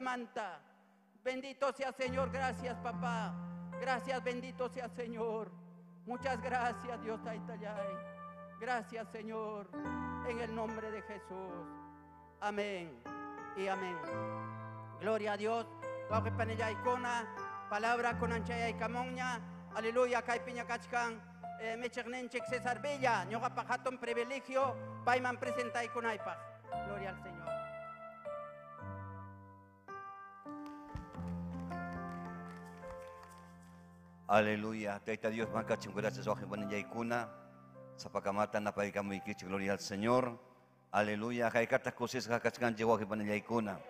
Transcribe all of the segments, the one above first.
Manta. Bendito sea Señor, gracias papá. Gracias, bendito sea Señor. Muchas gracias Dios Taitayay. Gracias Señor, en el nombre de Jesús. Amén y amén. Gloria a Dios. Palabra con anchaya y camoña. Aleluya, caipiña cachcan. Eh, Mechegnen César Bella. Ñoga pajaton privilegio. Paiman presenta y con Gloria al Señor. Aleluya. Te está Dios, manca Gracias, oje, buena yaikuna. Zapakamata, muy quiche. gloria al Señor. Aleluya. Jaikatas cosis, jacachcan, ya y cuna.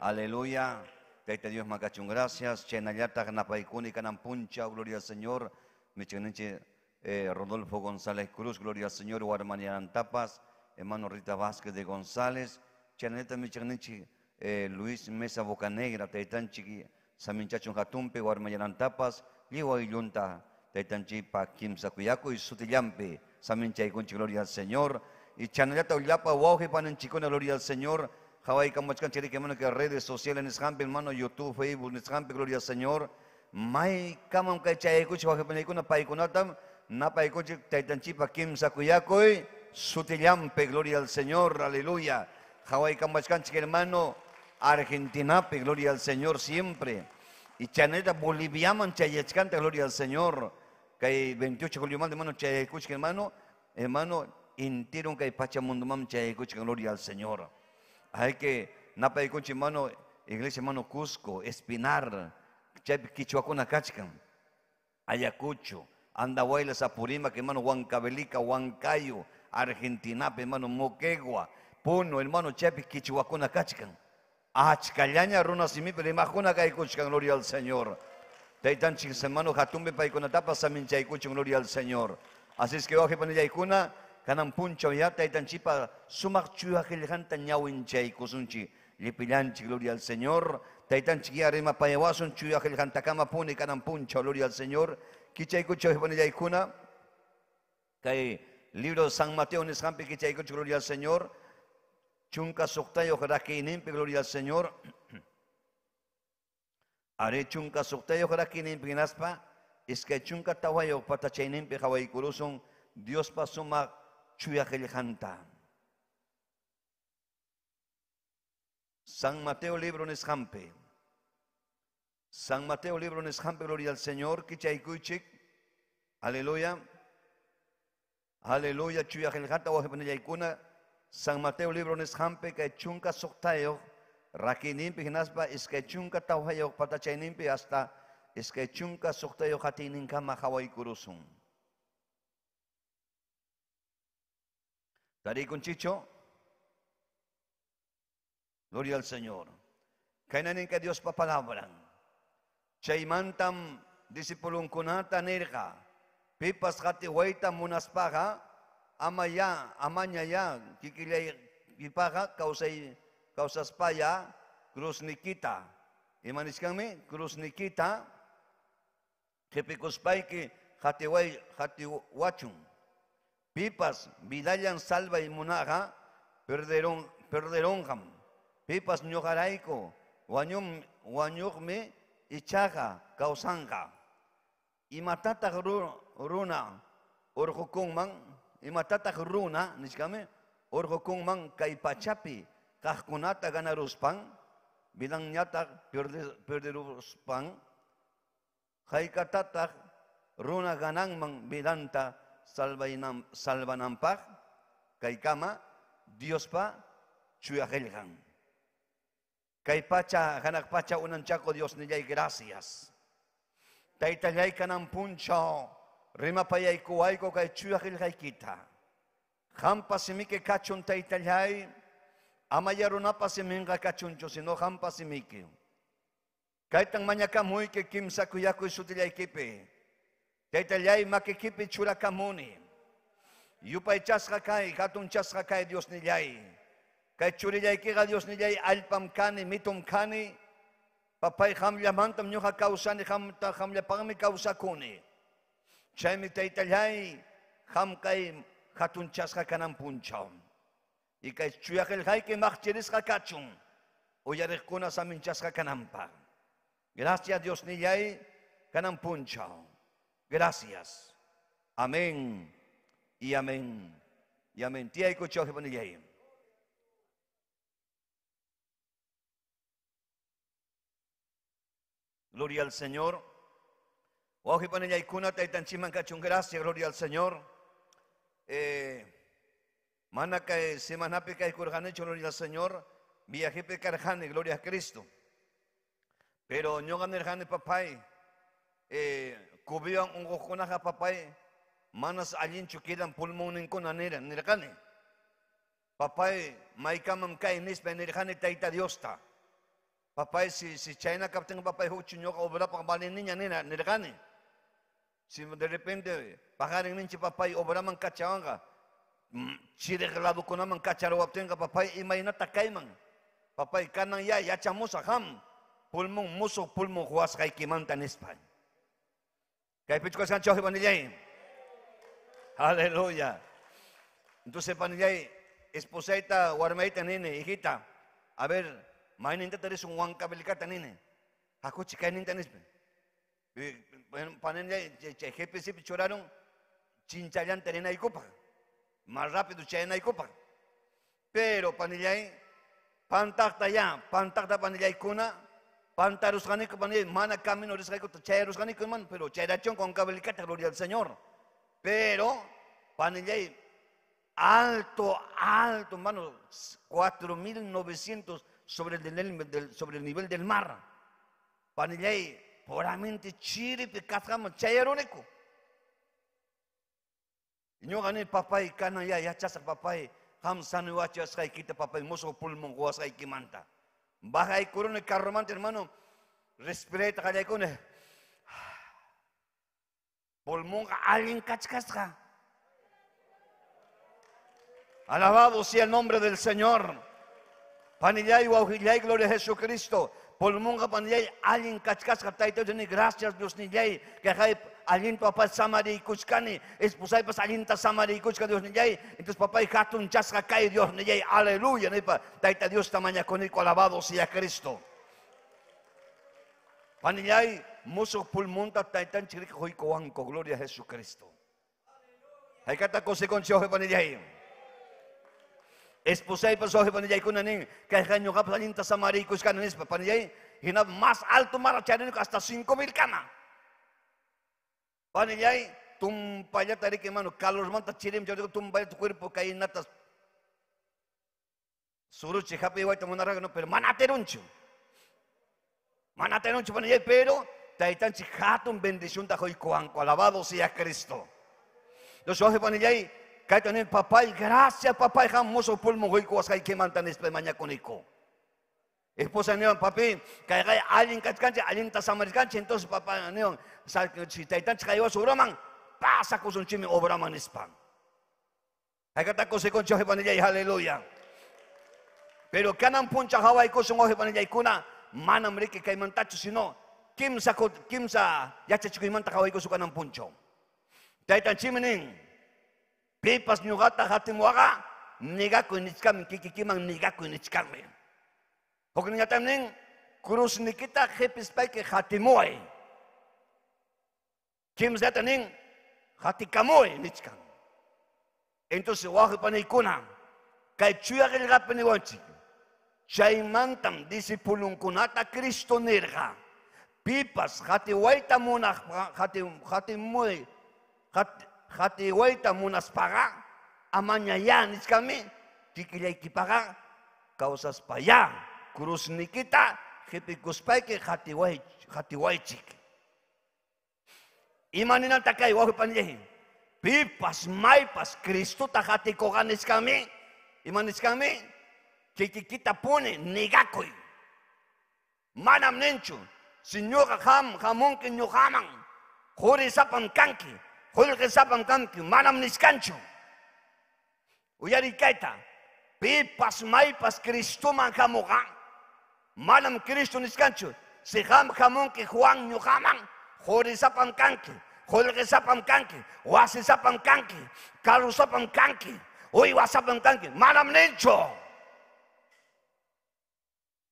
Aleluya. Te está Dios, manca Gracias. Chenayata, y canampuncha, gloria al Señor. Michininche, eh, Rodolfo González Cruz, gloria al Señor. Guarmanian Tapas, hermano Rita Vázquez de González. Chenayata, michininche, eh, Luis Mesa Bocanegra, Teitanchi, Saminchachun Jatumpe, Guarmayanantapas. Tapas liwa yunta taitan chipa kimsa cuyaco y sutillampe samin chaikunchi gloria al Señor y chanayata ullapa wauhe panan gloria al Señor Hawaii kamachkan chiri que mano que redes sociales neshampe hermano YouTube Facebook neshampe gloria al Señor mai kamam kai chaikunchi wauhe panikuna paikunatam napaikunchi taitan chipa kimsa cuyaco y sutillampe gloria al Señor aleluya Hawaii kamachkan hermano pe gloria al Señor siempre y chaneta boliviaman chayachcanta, gloria al Señor. Que hay 28 mano hermano, chayacuchca, hermano, hermano, intieron que hermano, escucha gloria al Señor. Hay que, napa de hermano, iglesia, hermano, Cusco, Espinar, Quichuacuna, Cachcan, Ayacucho, Andahuayla, que hermano, Huancabelica, Huancayo, Argentina, hermano, Moquegua, Puno, hermano, Chapi, Quichuacuna, Cachcan. Achcallaña runa que hay cucha gloria al Señor. Taitan hermano, jatumbe que cucha gloria al Señor. Así es que baje icuna, canan puncho ya, taitan chipa, sumac chuajeljanta ñawinchaicusunchi, lipilanchi, gloria al Señor. Taitan chiquiarema payawasun cama pune, canan puncho, gloria al Señor. Kichaicucho icuna, cae libro de San Mateo, neshampi, cucha gloria al Señor. Chunca soctay ojalá que gloria al Señor. Are chunca soctay ojalá que inimpe naspa. Es que chunca tawayo pata chainimpe hawaii kuruson. Dios pasó ma janta. San Mateo libro nesjampe. San Mateo libro nesjampe, gloria al Señor. Kichaikuchik. Aleluya. Aleluya. Chuyajeljanta wajepaneyaikuna. Aleluya. San Mateo libro neshampe un kay chunka soktayo rakinin es iskay chunka tawhayo patachaynin pi hasta iskay chunka soktayo hatinin kama hawai kurusun. Tarikun chicho. Gloria al Señor. el que Dios pa palabra. Chaymantam disipulun kunata nerga. Pipas hati huayta munaspaga. amaya amanya ya kikilay ipaka kausay kausas pa ya krus ni kita imanis pipas bilayan salba imunaga perderon perderon ham pipas nyoharay ko wanyum wanyuk me ichaga kausanga imatata runa imatataj runa kong mang kai pachapi kajkunata ganaruspan bilanñataj perderuspan jaykatataj runa gananman vidanta salvanampaj kaykama diospa chuyajelgan kai pacha ganak pacha chako dios nillay gracias taytallay kanan puncho rimapayay kuwayko kay chuyaqilqaykita hampasimiki kachuntaytallay amayarunapas iminqa kachunchu sino hampasimiki kaytan mañakamuyki kimsaku yakuy sutillaykipi taytallay makikipi churakamuni yupaychasqa kay hatunchasqa kay diosnillay kay churillaykiqa diosnillay allpam kani mitum kani papay kausani, ñuqa kawsani hamta hamllapaqmi kausakuni. Chaymi taytallay hamkay hatunchasqa kanan punchaw. Y kay chuyaqilqayki maqchirisqa kachun. Uyariqkuna saminchasqa canampa. Gracias Dios nillay kanan punchaw. Gracias. Amén y amén. Y amén. Tía y cucho Gloria al Señor gloria al Señor. Eh, Manaka semanapica y kurganecho, gloria al Señor. Viaje pecarjane, gloria a Cristo. Pero no ganerjane Eh, Cubian un gojonaja papay. Manas alien chuquedan pulmón en conanera, nergane. Papay, maikamam kainis penerjane taita diosta. Papay, si, si China captain papay huchuñoga obra para valer niña nena, nergane. Si de repente pagarin ninchi papay obraman de mm, chireglado con aman cacharo obtenga papay imainata kaiman. Papay canan ya yachamusa ham. Pulmón muso pulmón huasca y Que en España. Caipichuas canchos y Aleluya. Entonces panillay, esposaita, guarmeita nene, hijita. A ver, mañana te eres un belicata, nene. Acuchi caen en పని చెప్పి choraron chinchayan అంటే నేను copa más rápido chayan y copa. Pero panillay, pantacta ya, pantacta panillay kuna, pantaros ganico panellay mana camino riscaico, chayeros ganico man, pero chayarachón con cabelicata, gloria al Señor. Pero panillay, alto, alto, mano 4.900 sobre el, del, sobre el nivel del mar. Panillay, 보람인데 치리비 카스가면 차이로니고 ñuqani papay kana ya muso papay hamsani wachaskaykita papay musquq pulmon waskaykimanta bajaykuruni carromante hermano respirayta qallaykuni Pulmón alguien kachkasqa alabado sea el nombre del señor panillay y gloria a jesucristo pulmon panjay alin kachkas kaptaito jeni gracias Dios ni jay que hay alguien papá samari kuchkani es pusay pas alin ta samari kuchka Dios ni jay entonces papá y hatun chasca kai Dios ni jay aleluya ni pa taita Dios tamaña conico alabado sea Cristo panjay muso pulmón ta taitan chirik hoy gloria a Jesucristo hay kata cose con chofe panjay que Expusaypa que panayay kunanin, kahganyo ka palinta sa marikos kananis, y hinab más alto marachanin hasta 5,000 cana. Panayay, tumpaya que hermano, calor manta chirim, yo digo tumpaya tu cuerpo, que caínatas. Suruchi, happy white, monaragano, pero manateruncho. Manateruncho y pero taitan chihatun bendición tajoy cuanco, alabado sea Cristo. Los ojos y kaitanil papai, gracias papai, jamoso pulmo goiko asai que mantan este mañana con Esposa neon papi, kaigai alguien cachcanche, alguien tasamaricanche, entonces papá neon, sal si taitan chaiwa sobraman, pasa con un chimi obraman spam. Acá está con secón choje panilla y aleluya. Pero kanan puncha hawa y kosun oje panilla y kuna, manam riki kaimantacho, sino, kimsa, kimsa, yachachico y manta hawa y kosun puncho. Taitan chiminin, Pipas ñuqata hatin waqa nigakuy nichkamin kikikiman nigakuy nichkarmi. Hukninllatam nin krusnikita qipispayki hatimuway. Kimsata nin hatikamuway nichkan. Entonces waqipanikuna kay chuyaq irqapi niwanchik. Chaymantam disipulunkunata Cristo nirqa. Pipas hatiwayta munaq hati hatimuy hati hati waita munas pagar, amaña ya nishkami, tikilayki pagar, causas paya, cruz nikita, jipikuspaiki hatiwaichik. Imaninanta kay wajipanyehin, pipas kami Cristuta hatikoga nishkami, kita chiquitita pone nigakoi. Manam ninchu, sinyuga ham, hamunki nyuhaman, juri sapan kanki, Hulke sapan kanki, manam niskanchu. Uyarikaita, pipas maypas Cristuman hamugan. Manam Cristo niskanchu. Siham hamunki Juan ñuhaman, jorisapan kanki, julgesapan kanki, kan kan wasisapan kanki, karusapan kanki, uywasapan kanki, manam nincho.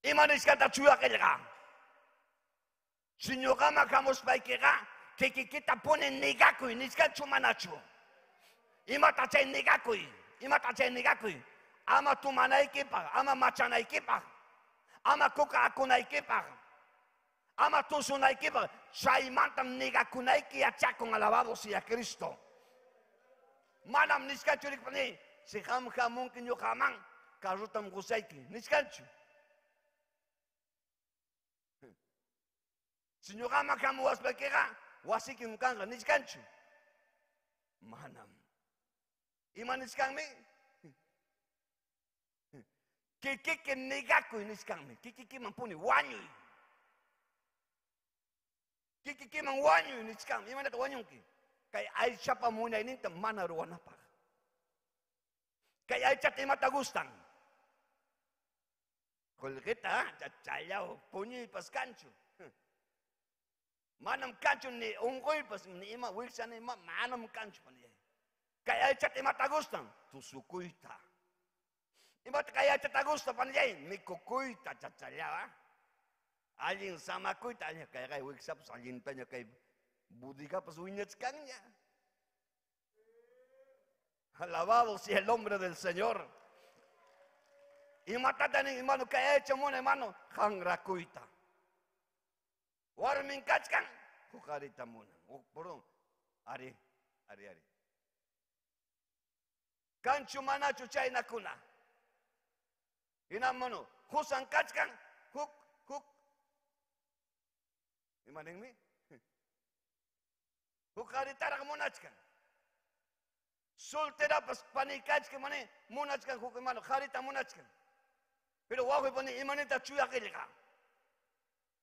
Ima niskanta chuya kelga. Si ñuhama hamuspaikiga, 敵 kita pone negakui, ni kan cuma nacu. Ima tace negakui, ima tace negakui. Ama tu mana ama machana na ama kuka aku na ama tu su na mantam negakunai ki achakon alabados y a Cristo. Manam niskachurik pani, si ham hamun ki nyo haman, karutam gusaiki, chu. Si nyo haman hamuas wasikinkanga nishkanchu manam ima nishkanmi kikiki nigakuy nishkanmi kikikiman puni wañuy kikikiman wañuy nishkanmi imanata wañunki kay aychapa munayninta mana ruwanapaq kay aychata imata gustan qullqita chachallaw ah, puñuypas kanchu manam cancho ni ungoy pues ni ima wilsan ima manam cancho pues, ni kaya chat mata tagustan tu sukuita ima kaya chat gusta pan pues, yai mi kukuita chachallaba alguien samakuita alguien kaya kay wilsa pues, alguien peña kay budiga pues uñets alabado sea el hombre del Señor y matatan hermano que ha hecho mon hermano hangrakuita kacang, oh, ari ari 悪民価値観置かれたものをボロンあれあれあれ kan cuma na cai nakuna inam manu husang Kuk. kuk, huk imaning mi hukari tarak Sul Soltera pas panikach que mane munachkan hukimano harita munachkan pero wahu pone imaneta cu yakil llega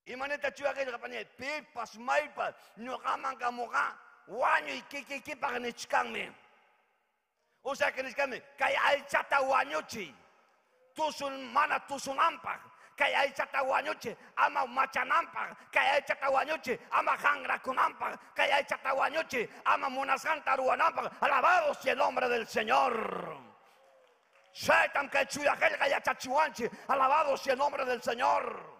Y tachua ke kapane pe pas mai pa no manga moga wanyo y ke ke ke pagane chikang me. O sea que neskame kai al chata wanyo chi. Tusun mana tusun ampa. Kai al chata wanyo chi ama machanampa. Kai al chata wanyo chi ama hangra kunampa. Kai al chata wanyo chi ama monasanta ruanampa. Alabado sea el nombre del Señor. Shaitam que chuya helga y alabado sea el nombre del Señor.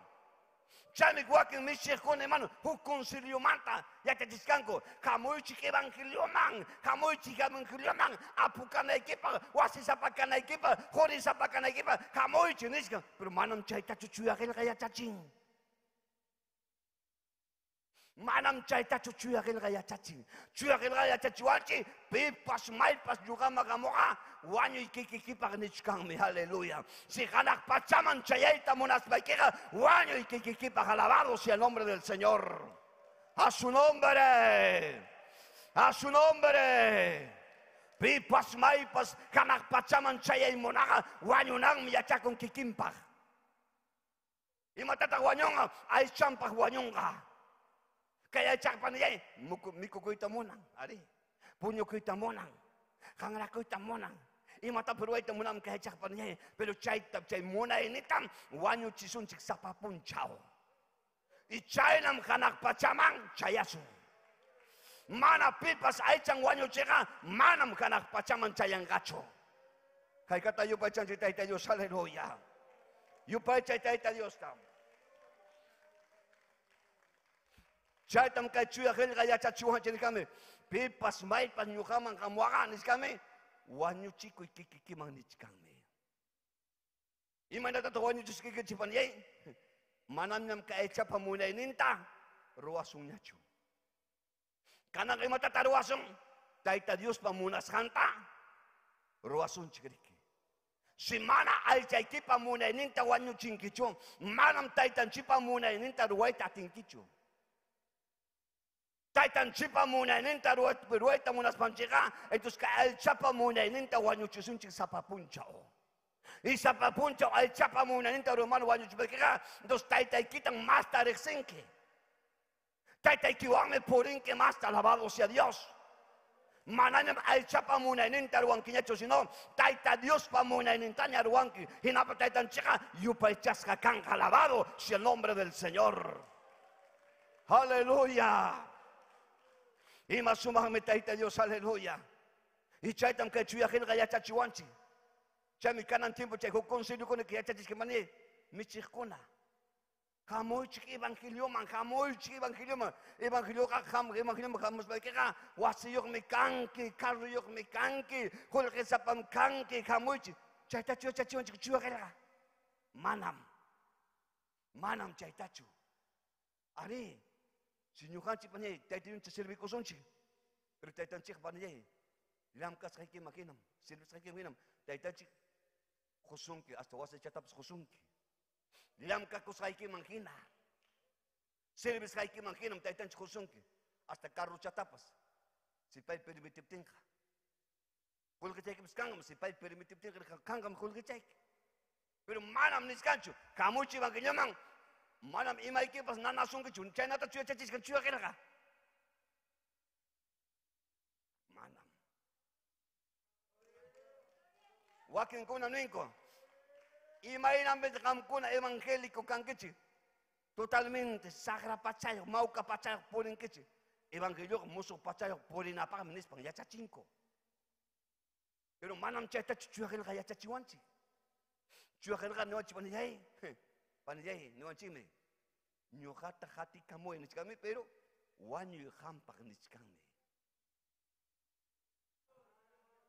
Chame ya guakin mi shekone mano. Hukun siliomantan. Yaka diskanko. Kamoichi evangelioman. Kamoichi evangelioman. Apukana ekipa. Wasi sapakana ekipa. Hori sapakana ekipa. Kamoichi niskan. Pero manon chay kachuchuya gel gaya chaching. manam chaitachu chuyagil gayachachi chuyagil gayachachi walchi pipas malpas yugama gamoa wanyu kikikipa nichkanmi aleluya si ganak pachaman chayaita monas baikega wanyu par alabado sea el nombre del Señor a su nombre a su nombre pipas malpas ganak pachaman chayay monaga wanyunang miyachakon Y matata guañonga ay champa guañonga Kaya chakpan yai, muku miku kuita monang, ari. punyo kuita monang. Hangra kuita monang. Imata ta monang kaya chakpan yai, pero chaitap chai mona ini tam wanyu chisun chik pun chao. Y nam kanak pachamang chayasu Mana pipas aichang wanyu chika, manam hanak pachaman chayangacho. ita yupachan chitaita Dios, aleluya. Yupachan ita Dios tam. Chaitam kachuya gel gaya chachuha chenikame. Pipas maipas nyuhaman kamuagan iskame. is chiku ikikikiman nichkame. Imanata to wanyu chiku chipan yei. Manamnyam yai. echapa munay ninta. Ruasung nyachu. Kanang imatata ruasung. Taita Dios pamuna janta. Ruasung chikriki. Si mana alchaikipa munay ninta wanyu chinkichu. Manam taitan chipa munay ninta ruwaita tinkichu. Taitan chipa muna inenta rueta muna entus ka el chapa muna en guanyuchusunchi zapapuncha o. Oh. Y sapapuncha al chapa muna inenta romano guanyuchuperkiga, dos y quitan más Taita y kiwame porinke más alabado sea Dios. Mananem al chapa muna inenta ruanquiñacho, sino taita Dios pamuna muna inentaña ruanqui, napa taitan chica, yupa echasca alabado sea el nombre del Señor. Aleluya. Ima sumah metaita Dios, aleluya. Y chaitam que chuya gen gaya chachiwanchi. mi kanan tiempo chay hokon sidu kone que yachachis que mani michikuna. Kamoy chik evangelio man, kamoy chik evangelio man. Evangelio ka kam evangelio man kamus ba Wasi yok mi kanki, yok mi kanki, kolke sapam kanki kamoy chik. Chaita chuya chachiwan chik chuya gelaga. Manam. Manam chaitachu. Ari. Синюхан чи бани тайдын чисэрби косончи. Эр тайтан чих бани. Ламкас хайки макинам, сирбис хайки макинам, тайтан чих хусунки, аста васа чатапс хусунки. Ламка кус хайки манхина. Сирбис хайки манхинам, тайтан чих хусунки, аста карру чатапас. Сипай пермитиптинка. Кулгачайк мскангам, сипай пермитиптинка, кангам кулгачайк. Pero manam niskanchu, kamuchi banginyaman, manam imaykipas nanasunkichun chaynata chuyachachishkan chuyaqirqa manam wakinkuna ninku kuna qamkuna kang kankichik totalmente mau ka musuk pachay purinkichik apa musuqpachayoq pang ya cacingko, pero manam chaytachu chuyaqirqa yachachiwanchik chuyaqirqa ñuqanchik mana yai. Panayahi, no anchime. Ñohata hati en nichkami, pero hampa en nichkami.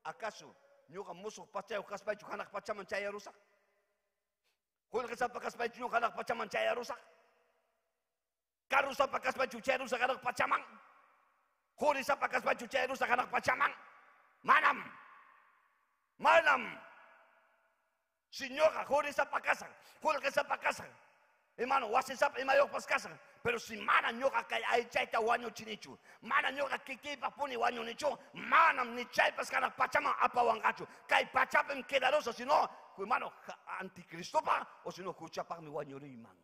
¿Acaso ñuqa musuq pachayo kaspaychu hanaq pa chayarusaq? Qullqisapa kaspaychu ñuqa hanaq pachaman chayarusaq? Karusapa kaspaychu pa hanaq pachaman? Qurisapa kaspaychu chayarusaq hanaq pacaman. Manam. malam. Señor hore sa pakasan, hore para casa? Hermano, wase mayor para casa? Pero si mana nyoka hay ay chaita wanyo chinichu. Mana que kiki papuni wanyo nicho. Mana ni chay paskana pues, pachama apawangacho. Kay pachapen quedaroso, si no, pues, hermano, anticristo pa, o si no, escucha para mi wanyo riman.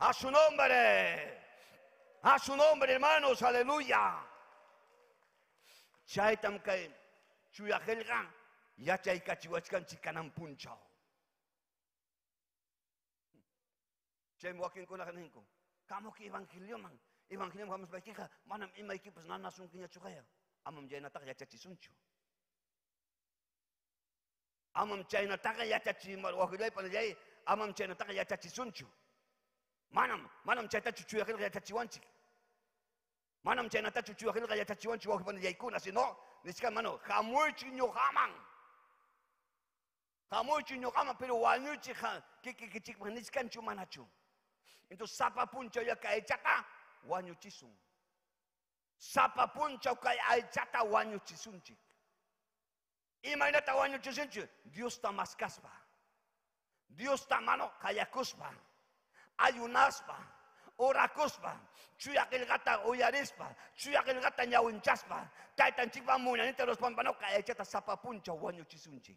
A su nombre. A su nombre, hermanos, aleluya. Chaitam chuya chuyajelgan. yachaykachiwachkanchik punchaw. Chay wakinkuna kaninku. Kamuki evangelioman, evangelioman hamuspaykiqa manam imaykipas nanasunkiñachu kaya. Ya? Amam yaynataqa yachachisunchu. Amam chaynataqa yachachi wakilaypan yay, amam chaynataqa yachachisunchu. Manam, manam chaytachu chuyaqilqa yachachiwanchik. Manam chaynatachu chuyaqilqa yachachiwanchu wakipan yaykuna, sino, nisqa mano, hamuychin ñuqaman. Tamuchu ñuqama, pero wañuchija, kikikichikma nishkanchu manachu. Entonces sapa puncha ya kaichata wañuchisun. Sapa puncha kay aichata wañuchisunchik. chisung chik. Dios tamaskaspa. Dios tamano kayakuspa. Ayunaspa. orakuspa, chuyakilgata Kaitan chuyakilgata ñawinchaspa, taytanchikpa munanita los pampanoka, echata chisung chik.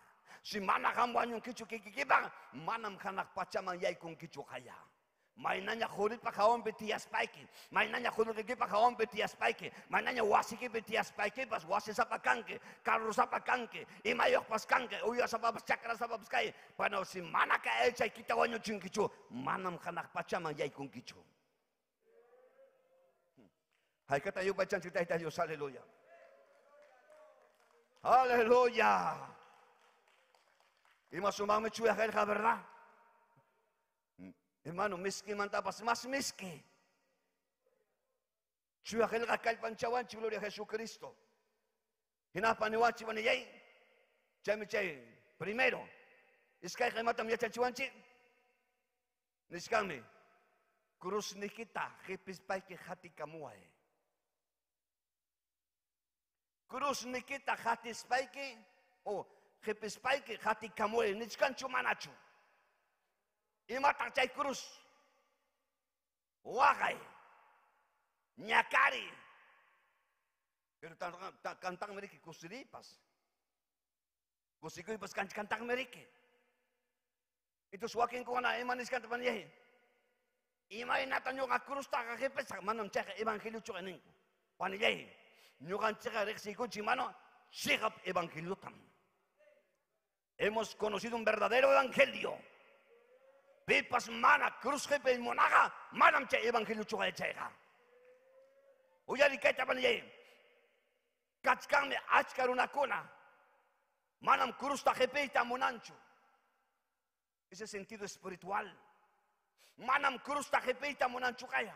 sy manakambany onkichokikikipa mana mhanakpachama yai konkichokaya Mainanya jurit pajaón betias paiki. Mainanya jurit que pajaón betias paiki. Mainanya wasi que beti paiki pas wasi zapacanque. Carro zapacanque. Y mayor pascanque. Uyo zapapas chakra zapapaskai. si manaka elcha y quita guaño chinquichu. Manam pachama pachaman yay kunquichu. Hmm. Haikata yupa chanchita y aleluya. Aleluya. Y más ¿verdad? Mm. Hermano, miski pas más miski. Chuyajelga calpanchawan, gloria a Jesucristo. Hinapaniwachi vaniyay. Chamiche, primero. es Iskay kaimatam yachachiwanchi. Niskami. Cruz nikita, jati hatikamuae. Eh. Cruz nikita, jatispaike. Oh, hati kamu ini, kan cuma nacu. Ima cai kurus. Wakai. Nyakari. Pero kantang mereka kusiripas. Kusikui pas kantang mereka. Itu suakin kona iman kan teman yahin. Ima inatan kurus tak taka kipes manam cek evangelio cuka ini, Pani yahin. Nyukan cek reksiku cimano sikap evangelio tamu. Hemos conocido un verdadero evangelio. Pipas mana, y monaga, manamche evangelio chugalchega. Uyariketa banye, kachkame kuna, manam cruz cruzta jepeita monancho. Ese sentido espiritual. Manam cruz cruzta jepeita kaya.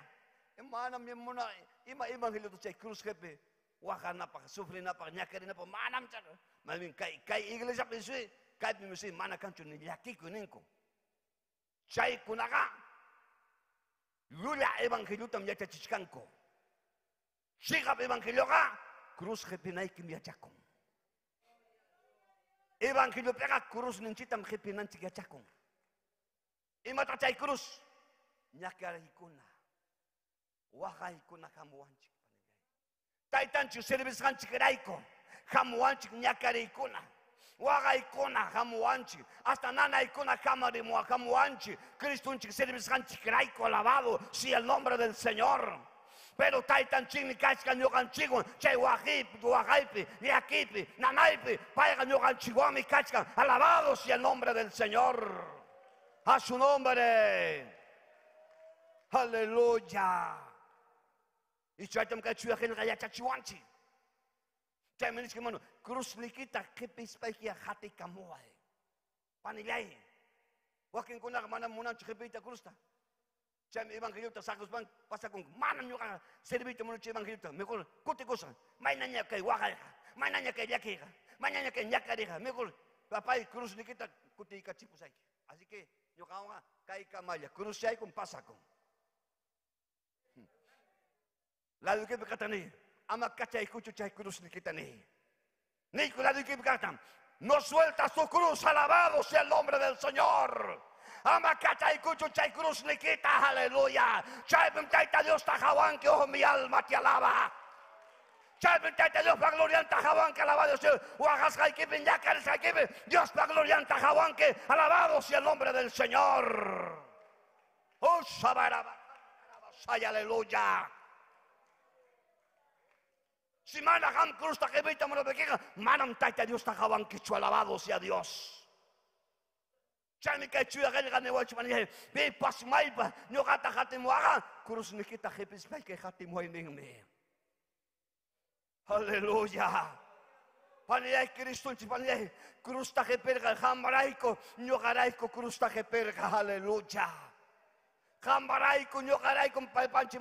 E manam mona, ima evangelio tu chay cruz jepe. Wajanapa, sufrinapa, ñacarinapa, manam char. Más bien, kai, kai iglesia pensé. mana kalbimi sin manakanchun llakiku ninku chaykunaqa llulla evangeliotam yachachishkanku shiqap evangelioqa cruz qipinaykim yachakun evangeliopiqa cruz ninchitam qipinanchik yachakun imataq chay cruz ñaqaraykuna waqaykuna hamuwanchik paniray taytanchik servisanchik rayku hamuwanchik ñaqaraykuna waga ikona jamuanchi, hasta nana ikona jamarimo jamuanchi, Cristo un sanchi craico alabado, si el nombre del Señor pero taitan chini casca no ganchigo, che guajip, guajaipi, yaquipi, nanaipi, paiga no ganchigo mi alabado si el nombre del Señor, a su nombre, aleluya. Y chaitam que gen gaya chachuanchi, que krusli kita kipispaiki hati kamuai. Panilai. Wakin kunag manam ta. chipita krusta. evangelio ta sakus bang pasa kun manam yuka servita munu chi ta. Mejor kuti cosa. Mainanya kai waga. Mainanya kai yakira. Mainanya kai yakariga. ka. Mekul, y cruz nikita kuti kachipusai. Asi que yo kaunga kai kamaya cruz chai kun pasa hmm. Lalu kita berkata nih, amak kacai kucu cai nih nikita nih. No suelta su cruz, alabado sea el nombre del Señor. Ama y cucho chay cruz niquita, aleluya. Chay Dios tajawan que ojo mi alma te alaba. Chay Dios para gloria tajawan que alabado sea. Oaxas ya Dios para gloria alabado sea el nombre del Señor. Oh, ¡ay, aleluya cruz ta Gebeta Morobequeja, Manam Taita Dios que Kichu, alabado sea Dios. Chani que chuya gel gane wach mani be pas no gata jate moaga cruz ni ta jepes mai que gate moy ningne. Aleluya. Panilai Cristo en Chipanilai, cruz ta jeperga, jambaraico, no garaico, cruz ta jeperga, aleluya. Jambaraico, no garaico,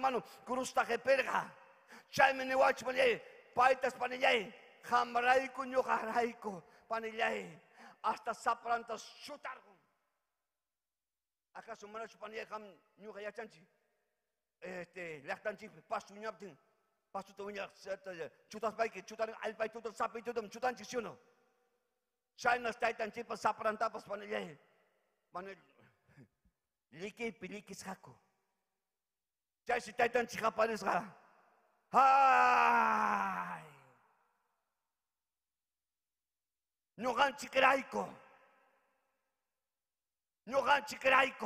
mano, cruz ta jeperga. Chai me ne wach mani paitas panillay, jamraiku ñuqarayku panillay, hasta sapranta shutarqun. ¿Acaso manachu panillay ham ñuqa yachanchi? Este, llaqtanchik pastu ñaptin, pastuta wiñaq ya, chutaspayki, chutarin allpaytuta sapitutam chutanchik si uno. Chaynas taytanchipas saprantapas panillay. Panillay, liki pilikis jaku. Chay si taytanchik japanisqa. ¡Ay! Nogan chiqueraico. Nogan chutas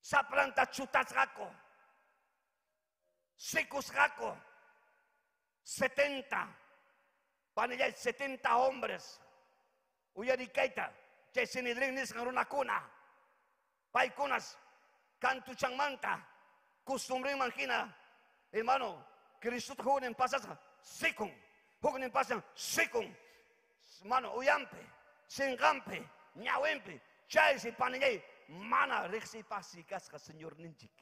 Saplanta Sikus raco. 70. Van allá 70 hombres. queita. Que se una cuna. Paikunas. Cantuchan manta. Costumbre imagina. Hermano, Cristo joven pasa joven pasas, hermano, oyampe, ñawempe, mana rexi pasi Señor ninjik.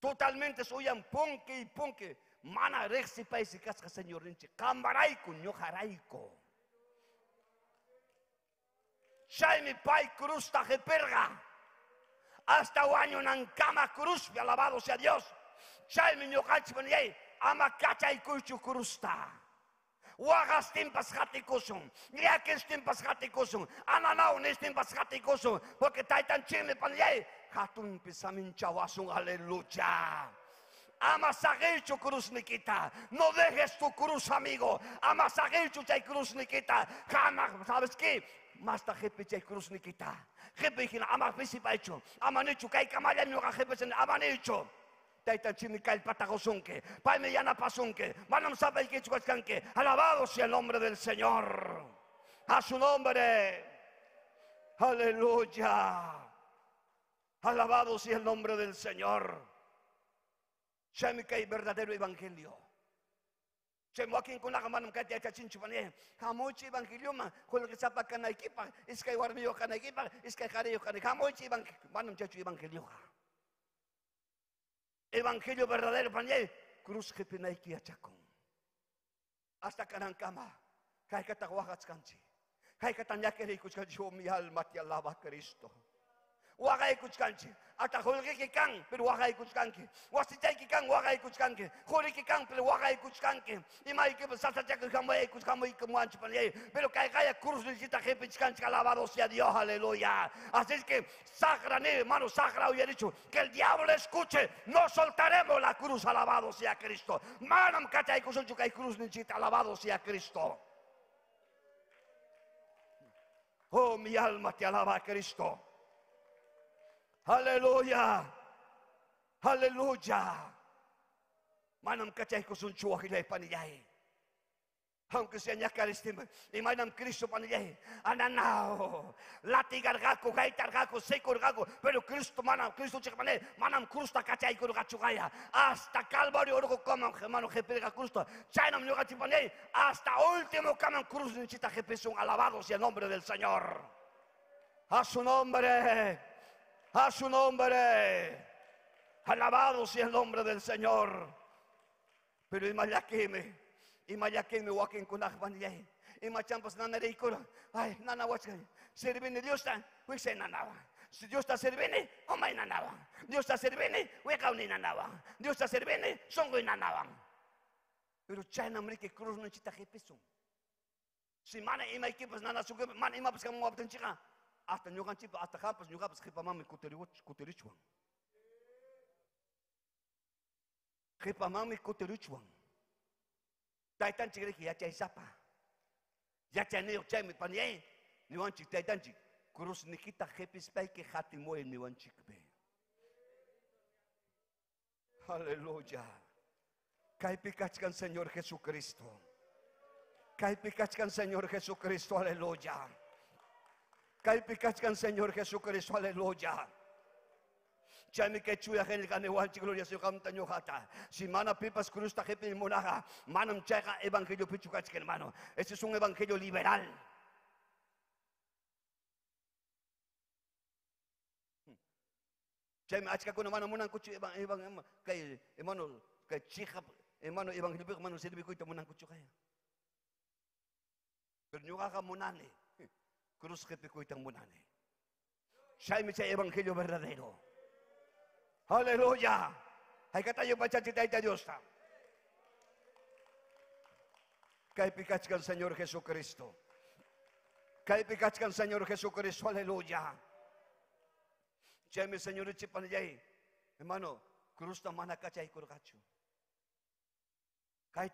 Totalmente soyan ponke y ponke, mana rexi pasi casca, Señor ninjik, cambaraico, ñojaraico. mi pai cruz tajeperga, hasta un cama cruz, alabado sea Dios šalmi miukači man jai, ama kachai kuchu kurusta. Wagas timpas hatikusun, griakis timpas hatikusun, ananaunis pashati hatikusun, porque taitan chimi pan jai, hatun pisamin chawasun, aleluya. Ama tu cruz, Nikita. No dejes tu cruz, amigo. Ama tu cruz, Nikita. Jamás, ¿sabes qué? Masta jepe cruz, Nikita. Jepe, ama pisi paicho. Ama nicho, kai kamaya miuga jepe sen, ama taita chimica el patagozunque, paime yana pasunque, manam sapa el quichuascanque, alabado sea el nombre del Señor, a su nombre, aleluya, alabado sea el nombre del Señor, chemica y verdadero evangelio. Chemoakin con la mano que te chinchupane. Hamochi evangelio ma con que sapa equipa, Es que guarmillo equipa, Es que jareo equipa. Hamochi evangelio. mano chachu evangelio. Evangelio verdadero, pañé. cruz que penaiki achacón. Hasta carancama, caicata guajatzcanchi, caicata ñaquericuchca, yo mi alma te alaba Cristo ata aka ki kang, pero waqaykuchkanki wasitayki kan waqaykuchkanki ki kang, pero waqaykuchkanki imaykipas sasachakul hamuykut hamuykamanchik pero kaykaya cruzllita qipinchkanchik alabado sea Dios aleluya así es que sahra hermano mano hoy he dicho que el diablo escuche no soltaremos la cruz alabado sea Cristo manam kataykusunchik kay cruz ninchita alabado sea Cristo Oh, mi alma te alaba a Cristo. Aleluya. Aleluya. Manam kachay kusun chua kilay paniyay. Aunque sea ña caristima, y manam Cristo panillay, ananao, lati gargaco, gaita argaco, seco gago. pero Cristo manam, Cristo chicamane, manam crusta kuru curgachugaya, hasta calvario orgo coman, hermano jepelga crusta, chainam yogachipane, hasta último caman cruz, nichita jepe son alabados y el nombre del Señor. A su nombre a su nombre. Alabado sea el nombre del Señor. Pero imayakime, imayakime wakin kunahbanye, imachampas nanarikura, ay, nanawachka, sirvene Dios tan, huise nanawa. Si Dios está o omay nanawa. Dios está sirvene, un nanawa. Dios está sirvene, songo nanawa. Pero chay namri que cruz no chita jepesum. Si mana imay kipas nanasuke, mana imapas pues, kamwaptan chica. hasta ñuqanchikpa hasta hampas ñuqapas qipamanmi kutirichwan qipamanmi kutirichwan taytanchik riki yachaysapa yachaniyuq chaymi paniyayin niwanchik taytanchik cruzniykita qipispayki hatimuyan niwanchikpi aleluya kaypi kachkan señor jesucristo kaypi kachkan señor jesucristo aleluya Calificación Señor Jesucristo, aleluya. Chame que chuya gen el wanchi gloria su kamta jata? Si mana pipas cruz ta jepe monaja, manam chaga evangelio pichucach hermano. Este es un evangelio liberal. Chame achka kuno mano mona kuchu kay hermano kay chija hermano evangelio hermano sirve kuito munan kuchu kaya. Pero nyoga munane. Cruz que pico y Shai ¡Shame siya Evangelio verdadero. ¡Aleluya! Hay que pa yo y te Diyos ta. Señor Jesucristo. Cae pikats Señor Jesucristo. Aleluya. Siya mi Señor Hermano, cruz y manakachay kurkacho. Kay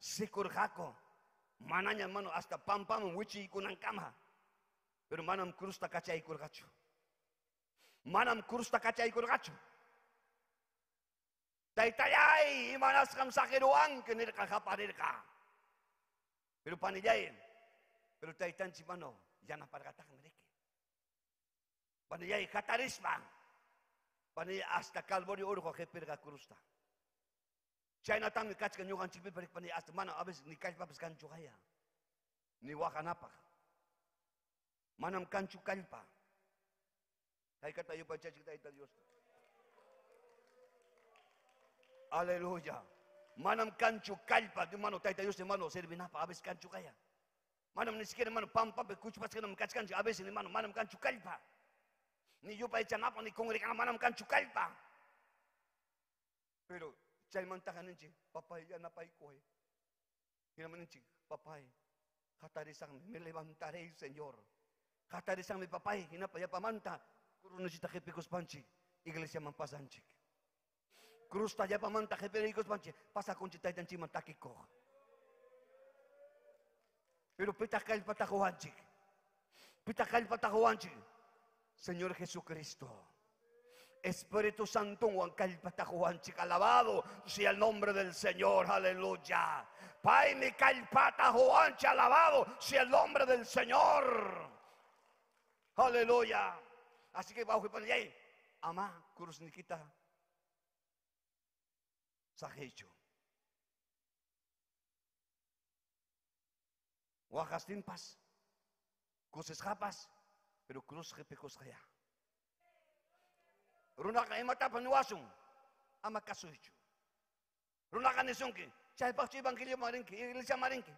¿Si curraco. mananya mano asta pam pam wichi kunan kama. Pero manam kurusta kacha ikur gacho. Manam kurusta kacha Tai tai ai imanas kam ka kenirka ka. Pero panijai. pero taitan chimano, yana pargatak mereke. Panijai katarisma. Panijai asta kalbori urgo que perga kurusta. China Chayna tan kachka ñuqanchikpi pandai hasta mana a veces ni kallpapas apa? haya. Ni wajanapaq. Manam kata kallpa. Haykata yupachachik itu Dios. Aleluya. Manam kanchu Di mana? tayta Dios, hermano, servinapa, a abis kanchu haya. Manam ni siquiera, pas pampapi, kuchpaskanam kachkanchik, abis ni mana? manam kanchu kallpa. Ni napa ni congregan, manam kanchu kallpa. Pero 잘못하는지 바빠이 야나빠이 Kata 이러면은지 바빠이 카타리상 me levantaré Señor 카타리상 me papai hinapa ya pamanta kurunusi tajepikus panci, iglesia mampasanchi Cruz talla pamanta panci, panchi pasa con chitay tan chimantakiko pero pita kail patajuanchi pita kail patajuanchi Yesus Jesucristo Espíritu Santo, Juan Juan chica, alabado sea el nombre del Señor, aleluya. Pai mi calpata Juancha, alabado sea el nombre del Señor, aleluya. Así que bajo y poner ahí, Amá, cruz niquita. sajecho. Guajas paz, cruces japas, pero cruz repecos allá. Runaka imata panuasung amakasuichu. Runaka nesungki. Chaypak evangelio marinki, iglesia marinki.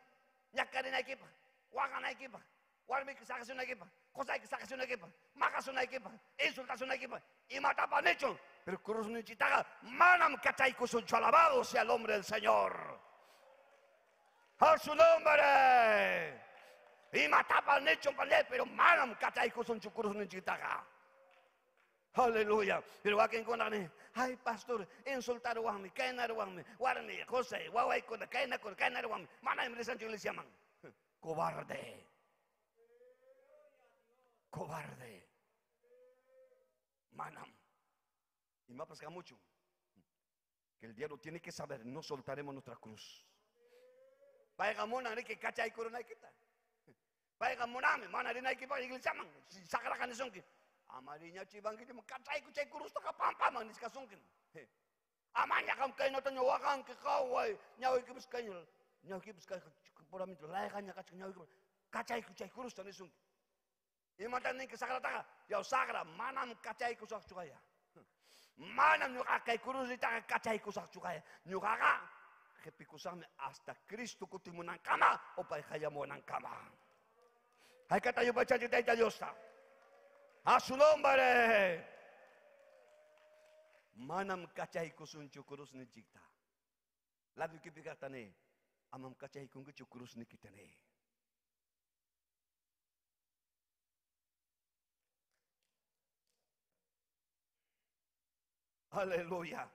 equipa, aikipa, wakan equipa, warmi que sacas una equipa, cosa que sacas una equipa, majas una equipa, insultas una equipa, y matapan hecho. Pero cruz ni chitaga, manam cataicusuncho, alabado sea el hombre del Señor. A su nombre. Y matapan hecho, pero manam cataicusuncho cruz ni chitaga. Aleluya. Pero va que conane. Ay, pastor, insultar a mi, caen a mí, guarme, cosa, guawai, con caena, con caen a mí. Mana, me resancho le llaman. Cobarde. Cobarde. Manam. Y me ha mucho. Que el diablo tiene que saber, no soltaremos nuestra cruz. Vaya mona, que cacha y corona y quita. Vaya mona, mana, que para iglesia, man. la canción que. Amarinya cibang di mengkacai kucai kurus pampa pampamang niska sungkin. Amanya kam kaino nyawa nyawakan ke kawai nyawi kibus kaino nyawi kibus kaino kepura mintu laikanya kacai nyawi kibus kacai kucai kurus tani sungkin. Imatan ninki sakra taka ya sakra manam kacai kusak cukaya. Manam nyukakai kurus di taka kacai kusak cukaya. Nyukaka kepikusame hasta Kristu kutimunang kama opai kaya monang kama. Hai kata katayo baca chay tay tayosta. a su nombre. Manam cachai kusun cukurus ni jikta. La kita amam kacai kung cukurus ni kitane. Aleluya.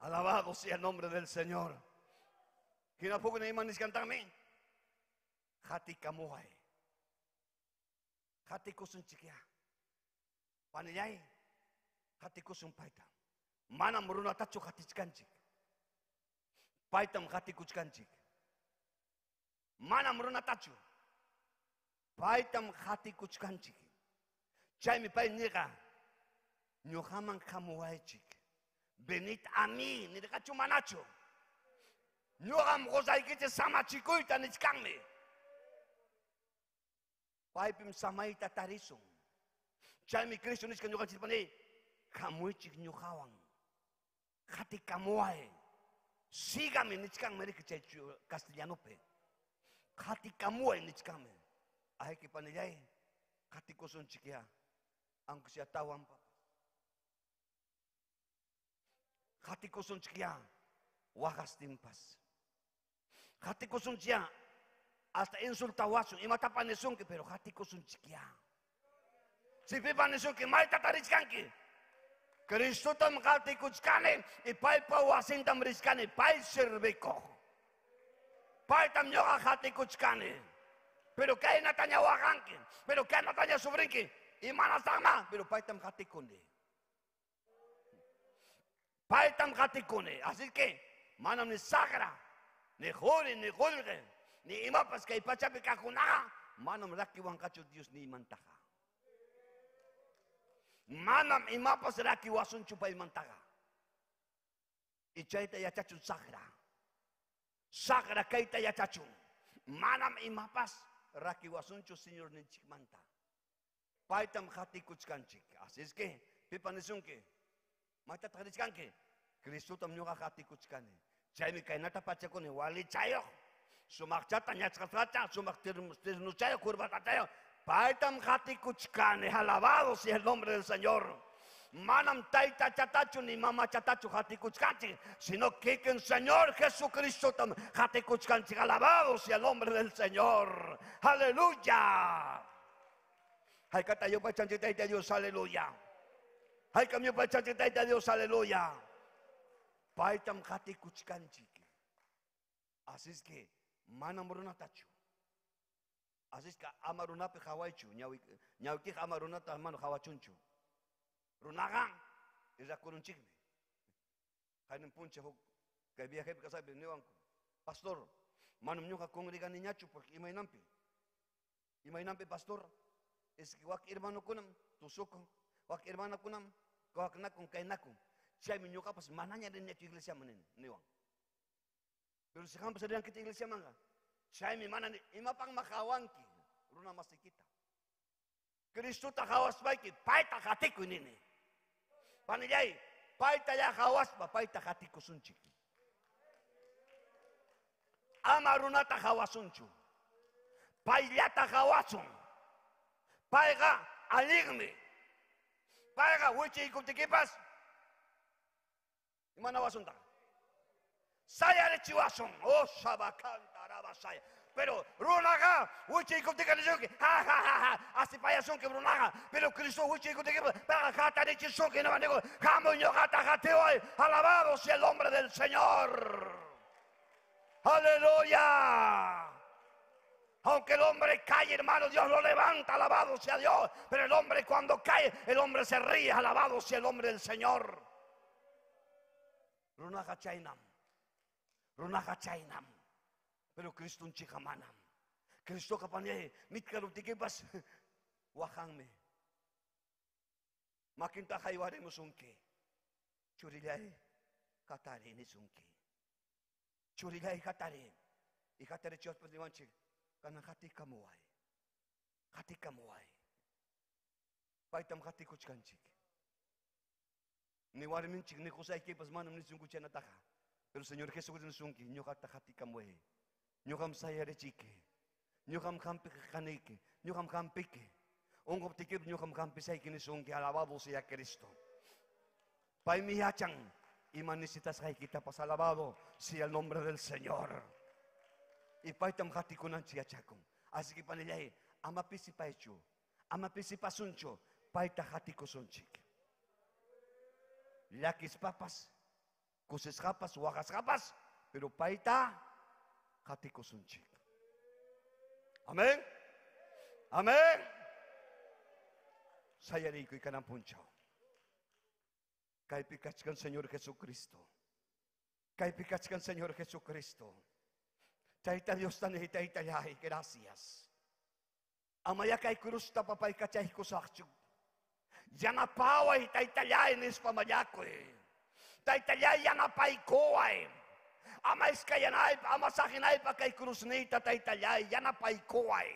Alabado sea el nombre del Señor. Kinapugo ni manis cantarme. Hati kamuhay. hatiku sun cikia. Panenyai hatiku sun paitam. Mana meruna tacu hati cikanci. Paitam hatiku cikanci. Mana meruna tacu. Paitam hatiku cikanci. Cai mi pai nira. Nyohaman kamu waicik. Benit ami, cu, cumanacu. Nyoham gozaikite sama cikuita nitskangmi. Pai pim samai tatarisung. Chai mi Kristo nis kanyukan sirpani. Kamui chik nyukawang. Hati kamuai. Sigami nichkan meri kichai castellano pe. Hati kamuai nichkame. Ahe kipani jai. Hati kosun chikia. Ya. Angku sia tawan pa. Hati kosun chikia. Ya. Wagas timpas. Hati kosun chikia. Ya. hasta en sultawasun, y mata que, pero jatico son chiquia. Si vi panesun que mal que Cristo tam jatico y Pai pa wasin tam Pai sirve tam yoga jatico Pero que hay nataña pero que hay nataña sobrinque, y manasama, pero pai tam jaticone. Pai tam jaticone, así que, manam ni sagra, ni jure, ni jure. ni imapas kay pachapi kakuna manam raki wankachus Dios ni imantaja manam imapas raki wasunchu pay mantaja ichayta yachachun sagra sagra kayta ya pas manam imapas raki chu señor chik manta paytam hatikuchkanchik así es ke kan kristo tam nyoga khati kristutam ñuqa chaimi kainata pacha kone wali chayo su яцгатлаатан шумах терnuchaya curvatataya jati kuchkane, alabado si el nombre del Señor manam taita chatachu ni mama chatachu kuchkan, sino que el Señor Jesucristo tam hatikuchkanchi alabado si el nombre del Señor aleluya Hay haikata yo pachanchitaita Dios aleluya Hay haikam yo pachanchitaita Dios aleluya kuchkan hatikuchkanchi Así es que nyawi Así es que amarunapi hawaichu, ñawikij amarunata hermano hawachunchu. Runagan, irrakurunchikmi. Hainen punche huk, kay viaje kasapi niwanku. Pastor, manum ñuja congrega niñachu, inampi. Ima inampi pastor, es que wak hermano kunam, tusuko, wak hermano kunam, kawak nakung kainakung. nakun. Chay mi mananya pas manaña niñachu iglesia menin, niwanku. Berusaha pesadang kita Inggris mangga. Saya mana nih? Imapang makawangki. Runa masih kita. Kristus tak hawas baiki. Paita hatiku ini Panjai, pai tak ya hawas ba. Paita hatiku sunci. Ama runa tak pai Paila ya tak hawasun. Paiga alirmi. Paiga wichi ikutikipas. Imana wasunta. saya de o oh, saya pero Brunaga, uche y de que ja ja ja ja, así payasón que Brunaga, pero Cristo uche y contigo para jata de chisón que no van a decir, jamón yo jata jate alabado sea el hombre del Señor. Aleluya. Aunque el hombre cae, hermano, Dios lo levanta, alabado sea Dios. Pero el hombre cuando cae, el hombre se ríe, alabado sea el hombre del Señor. Runaga Chainam. runakachainam. Pero Kriston chikamanam. Kristo kapanye, mit karutikibas, wakangme. Makinta kaiware musunki. Churilay katarin isunki. Churilay katarin. Ikatare chiyos patiwanchik, kana katika kamuai Katika kamuai Paitam katikuchkanchik. Ni warmin chik ni kusay kipas manam nisungkuchan ataka. pero Señor Jesucristo sunki ñoga tajatika mue ñogam sayarechike ñogam jampe janeke ñogam jampike ongo tikir ñogam jampe saikini sunki alabado sea Cristo Pai mi hachan y manisitas jaikita pas alabado sea el nombre del Señor y pai tam hatikunanchi achakun así que panelai ama pisi paichu ama pisi pasuncho pai tajatiko sunchik Lakis papas, coses o kusesjapas, huajasjapas, pero paita katikusunchik. Amén. Amén. Sayarico y canampunchao. Caipicachcan Señor Jesucristo. Caipicachcan Señor Jesucristo. Taita Dios tan taita yay, gracias. Amaya kai crusta papay kachay Llama Yanapawa y taita yay, nispamayakwe. Τα Ιταλιάνια παϊκόαε. Άμα εσκαγενάει, άμα σαχινάει καί κρουσνίτα τα Ιταλιάνια παϊκόαε.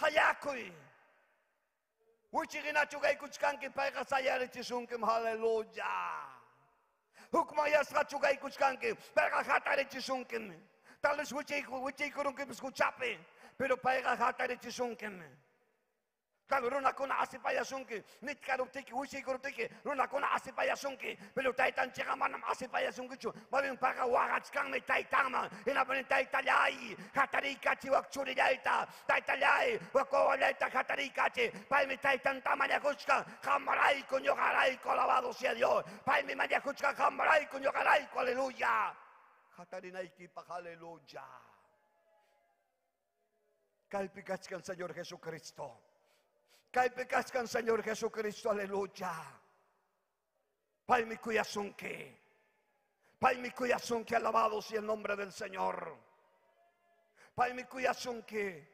Χαλιάκουι. Ουτσιγινά τσουγαί κουτσκάν και πάει χασαγιάρι τσισούν και μχαλελόγια. Hukma yasra chugai kuchkanke, pega hatare chisunken. Tal vez huche y huche y kurunke biscuchape, pero pega hatare chisunken. Runa kuna asipa sunki, Nit karupteki, tiki, runa kuna asipa sunki, Pero taitan chigamanam asipa chu, Babin paga wagachkan me taitama. Inapanin taitalai. Hatarikachi wakchurilaita. Taitalai. Wakowalaita hatarikachi. Pai mi taitan tamayakuchka. Jamarai kunyogaraiko. Alabado sea Dios. Pai mi mayakuchka jamarai kunyogaraiko. Aleluya. pa aleluya. Calpicachcan Señor Jesucristo cascan Señor Jesucristo, aleluya. Pai mi que Pai mi que alabado sea el nombre del Señor. Pai mi que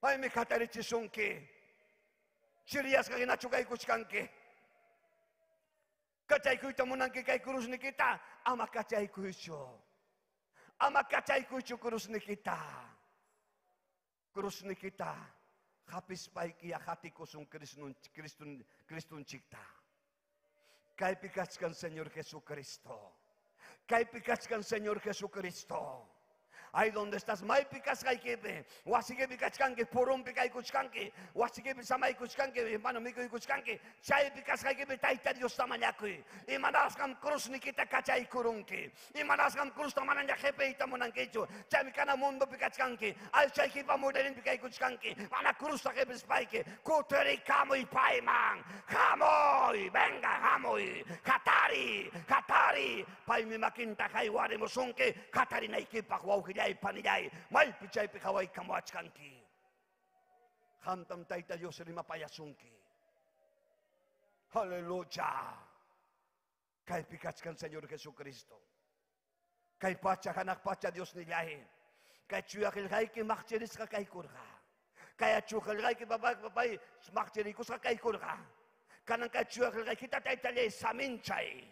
Pai mi que Chirias gaginacho que kuchkanke. Kachay munan kurus nikita, ama kachay Ama Cruzniquita. kurus hati kosong Kristun, Kristun, Kristun cipta. Kai pikachkan Yesus Kristo. Kai pikachkan Yesus Kristo. ahí donde estás, mai picas picas hay que que o así por pikaskai kepe, wasike pikachkanke, porom pikai kuchkanke, wasike pisamai kuchkanke, hermano mico miko kuchkanke, chai pikaskai kepe taita Dios tamanyakui, y manas manaskam cruz nikita kachai cacha y y manas manaskam cruz ya jepe y tamonankecho, chai mikana mundo picas pikachkanke, al chai kipa muderin pikai kuchkanke, mana cruz a tajepe spaike, kuteri kamui paiman, y venga, camo y, jata Katari, Katari. Pai mi makinta kai ware mo sonke, Katari nai ki pakwau ki jai pani jai. Mai pichai pe kawai kamwach kanki. Kham tam taita yo sri mapaya sunki. Hallelujah. Kai pikachkan Señor Jesucristo. Kai pacha kanak pacha Dios ni jai. Kai chuyakil kai ki machcheris ka kai kurga. Kai achukal kai ki babak babai machcherikus ka kai kurga. kanan kai chuakla kita tai tale saminchai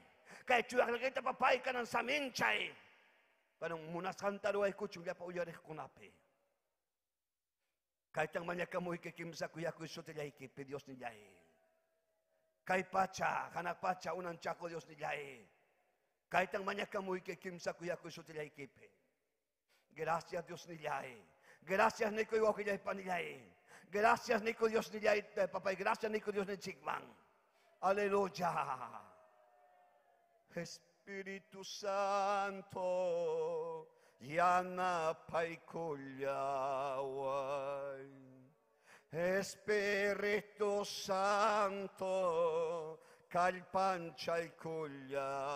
kai chuakla kita papai kanan saminchai kanan munas kantaro ai kuchu ya pa uyare kunape kai tang manya kamu ke kimsa ku yaku sote ya ke pe dios ni yae kai pacha kanak pacha unan chako dios ni kai tang manya kamu ke kimsa ku yaku sote ya ke gracias dios ni yae gracias niko yo ke ya Gracias, Nico Dios, ni eh, papá. Gracias, Nico Dios, ni Chigman. Alleluia. Spirito Santo, yana paicogliawai. Spirito Santo, calpancia il cogliawai.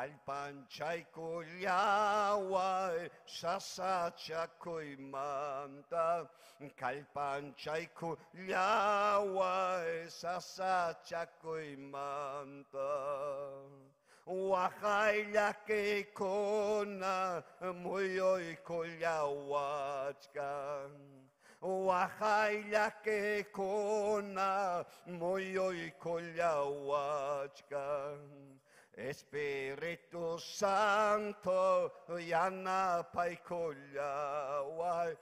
Al pan chai kuliawa, sasa chakoi manta. Kal pan chai kuliawa, sasa chakoi manta. Wahai la ke kona, muyoi kuliawatka. Wahai ke kona, muyoi kuliawatka. Wahai la ke Espíritu Santo, yana paikolla wai.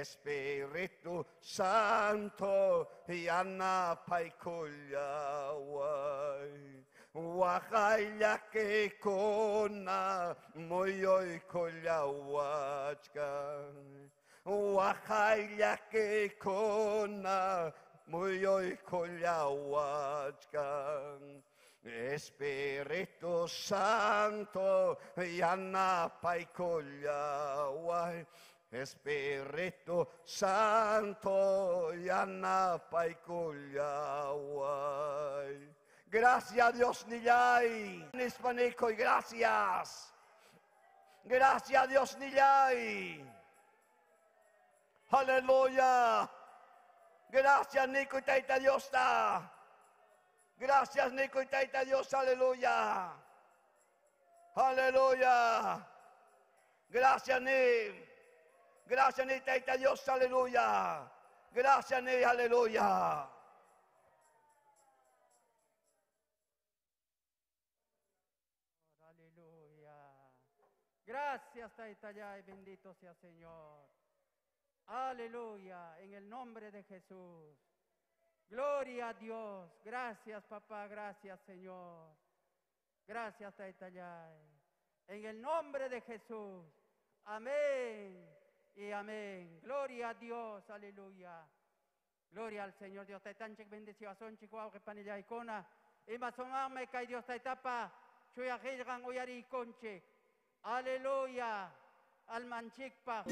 Espíritu Santo, yana paikolla wai. Wahaya ke kona moyoi kollawachka. Wahaya ke kona moyoi kollawachka. Espíritu Santo, yana paikolla wai. Espíritu Santo, yana paikolla wai. Gracias Dios Nillay, hispanico y gracias. Gracias Dios Nillay. Aleluya. Gracias Nico y Taita Dios está. Gracias, Nico y Taita Dios, aleluya. Aleluya. Gracias, Ni. Gracias, y Taita Dios, aleluya. Gracias, Ni, aleluya. Aleluya. Gracias, Taita y bendito sea Señor. Aleluya, en el nombre de Jesús. Gloria a Dios. Gracias, papá. Gracias, Señor. Gracias, Taitayay. En el nombre de Jesús. Amén y amén. Gloria a Dios. Aleluya. Gloria al Señor Dios. Taitanchik bendición. Chihuahua, Repanilla y Cona. Y más y Dios Taitapa. Uyari y Conche. Aleluya. Al manchikpa.